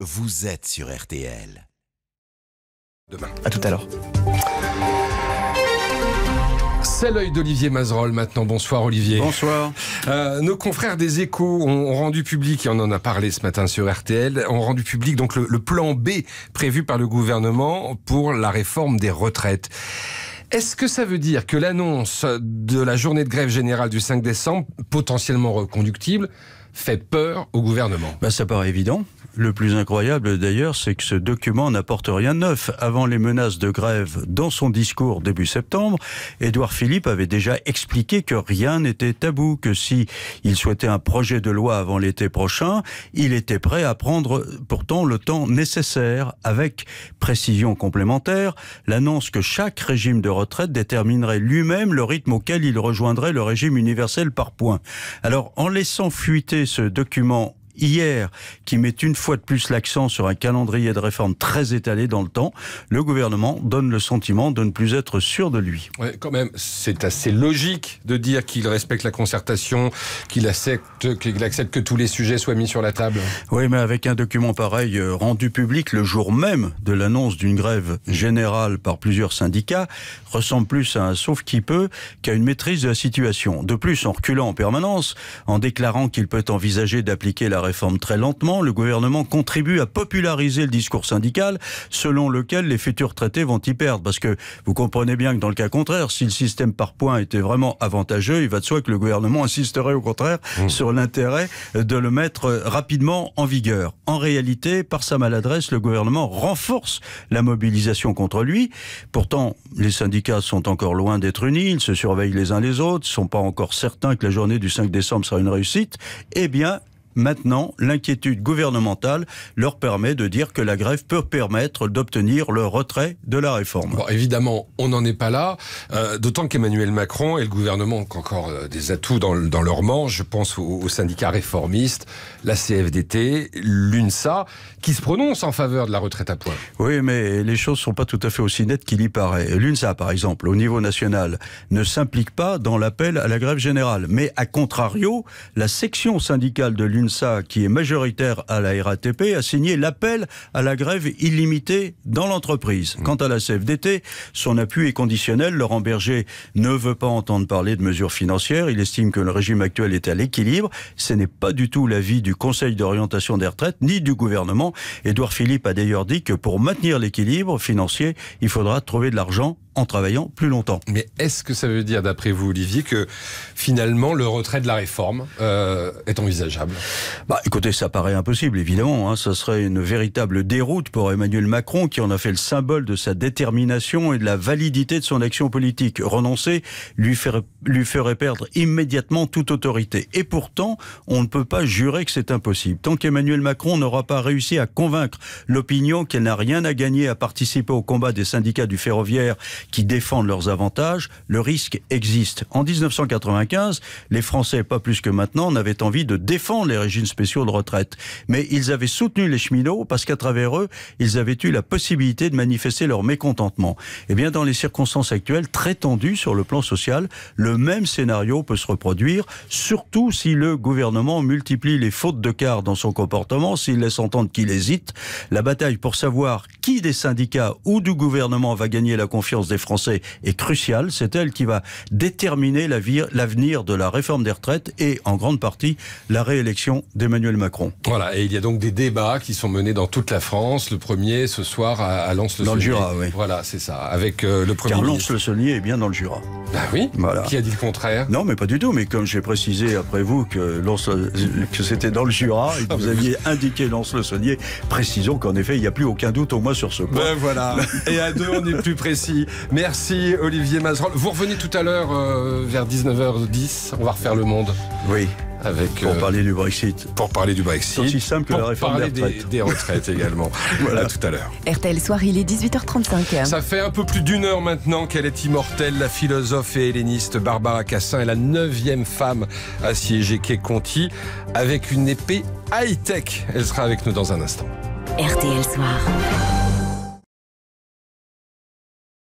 Vous êtes sur RTL. Demain. À tout à l'heure. C'est l'œil d'Olivier Mazerolle maintenant. Bonsoir Olivier. Bonsoir. Euh, nos confrères des échos ont rendu public, et on en a parlé ce matin sur RTL, ont rendu public donc le, plan B prévu par le gouvernement pour la réforme des retraites. Est-ce que ça veut dire que l'annonce de la journée de grève générale du 5 décembre, potentiellement reconductible, fait peur au gouvernement ben, Ça paraît évident. Le plus incroyable d'ailleurs, c'est que ce document n'apporte rien de neuf. Avant les menaces de grève, dans son discours début septembre, Édouard Philippe avait déjà expliqué que rien n'était tabou, que si il souhaitait un projet de loi avant l'été prochain, il était prêt à prendre pourtant le temps nécessaire, avec précision complémentaire, l'annonce que chaque régime de retraite déterminerait lui-même le rythme auquel il rejoindrait le régime universel par points. Alors, en laissant fuiter ce document hier, qui met une fois de plus l'accent sur un calendrier de réforme très étalé dans le temps, le gouvernement donne le sentiment de ne plus être sûr de lui. Ouais, quand même, c'est assez logique de dire qu'il respecte la concertation, qu'il accepte, accepte que tous les sujets soient mis sur la table. Oui, mais avec un document pareil euh, rendu public le jour même de l'annonce d'une grève générale par plusieurs syndicats, ressemble plus à un sauf qui peut qu'à une maîtrise de la situation. De plus, en reculant en permanence, en déclarant qu'il peut envisager d'appliquer la réforme très lentement, le gouvernement contribue à populariser le discours syndical selon lequel les futurs traités vont y perdre. Parce que vous comprenez bien que dans le cas contraire, si le système par points était vraiment avantageux, il va de soi que le gouvernement insisterait au contraire mmh. sur l'intérêt de le mettre euh, rapidement en vigueur. En réalité, par sa maladresse, le gouvernement renforce la mobilisation contre lui. Pourtant, les syndicats sont encore loin d'être unis, ils se surveillent les uns les autres, ne sont pas encore certains que la journée du 5 décembre sera une réussite. Eh bien, Maintenant, l'inquiétude gouvernementale leur permet de dire que la grève peut permettre d'obtenir le retrait de la réforme. évidemment, on n'en est pas là, euh, d'autant qu'Emmanuel Macron et le gouvernement ont encore euh, des atouts dans, leur manche. Je pense aux, syndicats réformistes, la CFDT, l'UNSA, qui se prononcent en faveur de la retraite à points. Oui, mais les choses ne sont pas tout à fait aussi nettes qu'il y paraît. L'UNSA, par exemple, au niveau national, ne s'implique pas dans l'appel à la grève générale. Mais à contrario, la section syndicale de l'UNSA qui est majoritaire à la RATP, a signé l'appel à la grève illimitée dans l'entreprise. Mmh. Quant à la CFDT, son appui est conditionnel. Laurent Berger ne veut pas entendre parler de mesures financières. Il estime que le régime actuel est à l'équilibre. Ce n'est pas du tout l'avis du Conseil d'orientation des retraites ni du gouvernement. Édouard Philippe a d'ailleurs dit que pour maintenir l'équilibre financier, il faudra trouver de l'argent en travaillant plus longtemps. Mais est-ce que ça veut dire, d'après vous, Olivier, que finalement le retrait de la réforme euh, est envisageable Bah, écoutez, ça paraît impossible, évidemment. Hein. Ça serait une véritable déroute pour Emmanuel Macron, qui en a fait le symbole de sa détermination et de la validité de son action politique. Renoncer lui ferait, lui ferait perdre immédiatement toute autorité. Et pourtant, on ne peut pas jurer que c'est impossible. Tant qu'Emmanuel Macron n'aura pas réussi à convaincre l'opinion qu'elle n'a rien à gagner à participer au combat des syndicats du ferroviaire qui défendent leurs avantages, le risque existe. En 1995, les Français, pas plus que maintenant, n'avaient envie de défendre les régimes spéciaux de retraite. Mais ils avaient soutenu les cheminots parce qu'à travers eux, ils avaient eu la possibilité de manifester leur mécontentement. Eh bien, dans les circonstances actuelles, très tendues sur le plan social, le même scénario peut se reproduire, surtout si le gouvernement multiplie les fautes de quart dans son comportement, s'il laisse entendre qu'il hésite. La bataille pour savoir qui des syndicats ou du gouvernement va gagner la confiance des Français est cruciale. C'est elle qui va déterminer l'avenir de la réforme des retraites et en grande partie la réélection d'Emmanuel Macron. Voilà, et il y a donc des débats qui sont menés dans toute la France. Le premier ce soir à Lance le saulnier Dans le Jura, oui. Voilà, c'est ça. Avec euh, le premier. Car Lens-le-Saulnier est bien dans le Jura. Bah oui. Qui a dit le contraire Non, mais pas du tout. Mais comme j'ai précisé après vous que, que c'était dans le Jura et que vous ah aviez indiqué Lance le saulnier précisons qu'en effet, il n'y a plus aucun doute au moins sur ce point. Ben voilà. Et à deux, on est plus précis. Merci, Olivier Mazerolle. Vous revenez tout à l'heure euh, vers 19h10. On va refaire le monde. Oui. Avec, pour euh, parler du Brexit. Pour parler du Brexit. Aussi simple que la réforme des retraites. des retraites également. voilà, tout à l'heure. RTL Soir, il est 18h35. Ça fait un peu plus d'une heure maintenant qu'elle est immortelle, la philosophe et helléniste Barbara Cassin est la neuvième femme à siéger Conti avec une épée high-tech. Elle sera avec nous dans un instant. RTL Soir.